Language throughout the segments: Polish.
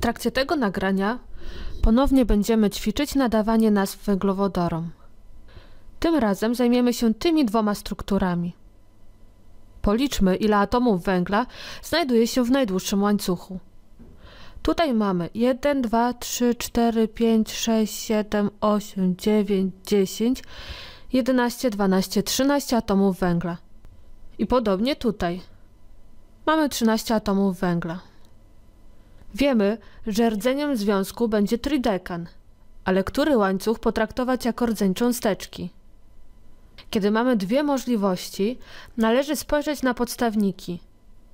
W trakcie tego nagrania ponownie będziemy ćwiczyć nadawanie nazw węglowodorom. Tym razem zajmiemy się tymi dwoma strukturami. Policzmy, ile atomów węgla znajduje się w najdłuższym łańcuchu. Tutaj mamy 1, 2, 3, 4, 5, 6, 7, 8, 9, 10, 11, 12, 13 atomów węgla. I podobnie tutaj. Mamy 13 atomów węgla. Wiemy, że rdzeniem związku będzie tridekan, ale który łańcuch potraktować jako rdzeń cząsteczki? Kiedy mamy dwie możliwości, należy spojrzeć na podstawniki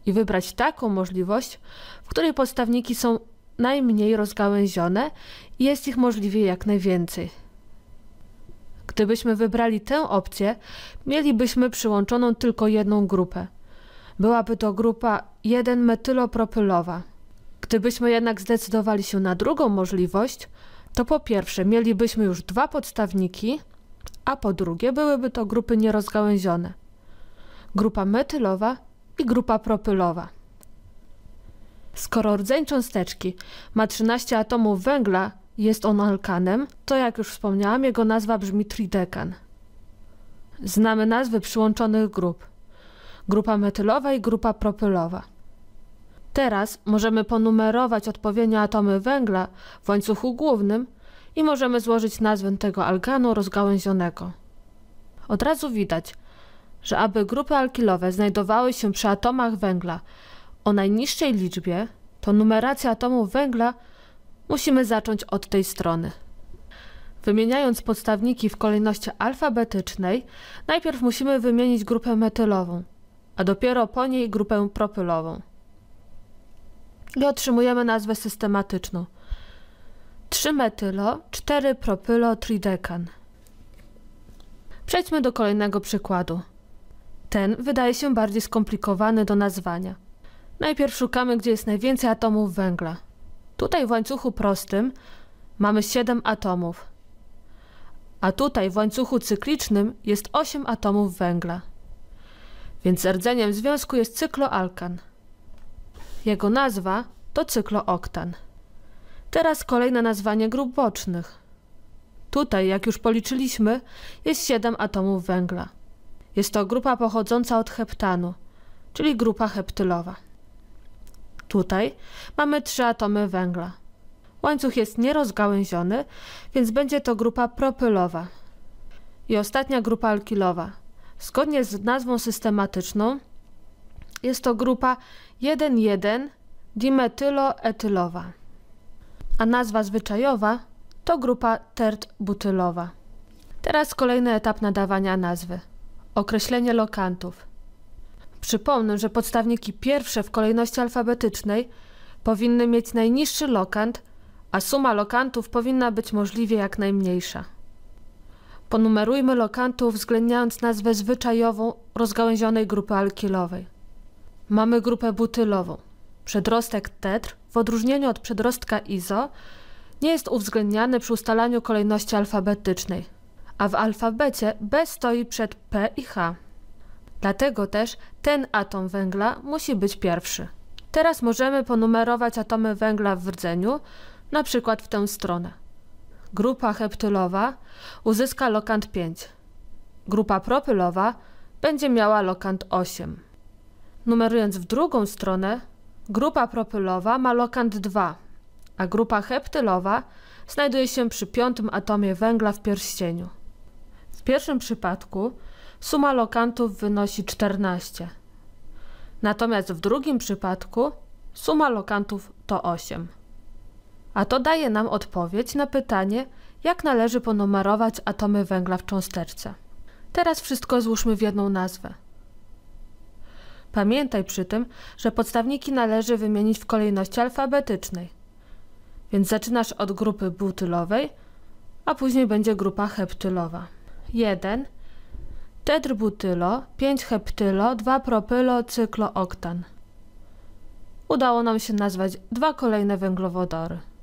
i wybrać taką możliwość, w której podstawniki są najmniej rozgałęzione i jest ich możliwie jak najwięcej. Gdybyśmy wybrali tę opcję, mielibyśmy przyłączoną tylko jedną grupę. Byłaby to grupa 1-metylopropylowa. Gdybyśmy jednak zdecydowali się na drugą możliwość, to po pierwsze mielibyśmy już dwa podstawniki, a po drugie byłyby to grupy nierozgałęzione. Grupa metylowa i grupa propylowa. Skoro rdzeń cząsteczki ma 13 atomów węgla, jest on alkanem, to jak już wspomniałam, jego nazwa brzmi tridekan. Znamy nazwy przyłączonych grup. Grupa metylowa i grupa propylowa. Teraz możemy ponumerować odpowiednio atomy węgla w łańcuchu głównym i możemy złożyć nazwę tego alganu rozgałęzionego. Od razu widać, że aby grupy alkilowe znajdowały się przy atomach węgla o najniższej liczbie, to numerację atomów węgla musimy zacząć od tej strony. Wymieniając podstawniki w kolejności alfabetycznej, najpierw musimy wymienić grupę metylową, a dopiero po niej grupę propylową i otrzymujemy nazwę systematyczną. 3-metylo, 4-propylo, tridekan. Przejdźmy do kolejnego przykładu. Ten wydaje się bardziej skomplikowany do nazwania. Najpierw szukamy, gdzie jest najwięcej atomów węgla. Tutaj w łańcuchu prostym mamy 7 atomów, a tutaj w łańcuchu cyklicznym jest 8 atomów węgla. Więc rdzeniem związku jest cykloalkan. Jego nazwa to cyklooktan. Teraz kolej na nazwanie grup bocznych. Tutaj, jak już policzyliśmy, jest 7 atomów węgla. Jest to grupa pochodząca od heptanu, czyli grupa heptylowa. Tutaj mamy 3 atomy węgla. Łańcuch jest nierozgałęziony, więc będzie to grupa propylowa. I ostatnia grupa alkilowa. Zgodnie z nazwą systematyczną jest to grupa 1,1 dimetyloetylowa, a nazwa zwyczajowa to grupa tert-butylowa. Teraz kolejny etap nadawania nazwy. Określenie lokantów. Przypomnę, że podstawniki pierwsze w kolejności alfabetycznej powinny mieć najniższy lokant, a suma lokantów powinna być możliwie jak najmniejsza. Ponumerujmy lokantów uwzględniając nazwę zwyczajową rozgałęzionej grupy alkilowej. Mamy grupę butylową. Przedrostek tetr, w odróżnieniu od przedrostka izo, nie jest uwzględniany przy ustalaniu kolejności alfabetycznej, a w alfabecie B stoi przed P i H. Dlatego też ten atom węgla musi być pierwszy. Teraz możemy ponumerować atomy węgla w rdzeniu, na przykład w tę stronę. Grupa heptylowa uzyska lokant 5. Grupa propylowa będzie miała lokant 8. Numerując w drugą stronę, grupa propylowa ma lokant 2, a grupa heptylowa znajduje się przy piątym atomie węgla w pierścieniu. W pierwszym przypadku suma lokantów wynosi 14, natomiast w drugim przypadku suma lokantów to 8. A to daje nam odpowiedź na pytanie, jak należy ponumerować atomy węgla w cząsteczce. Teraz wszystko złóżmy w jedną nazwę – Pamiętaj przy tym, że podstawniki należy wymienić w kolejności alfabetycznej. Więc zaczynasz od grupy butylowej, a później będzie grupa heptylowa. 1. Tetrbutylo, 5 heptylo, 2 propylo, cyklooktan. Udało nam się nazwać dwa kolejne węglowodory.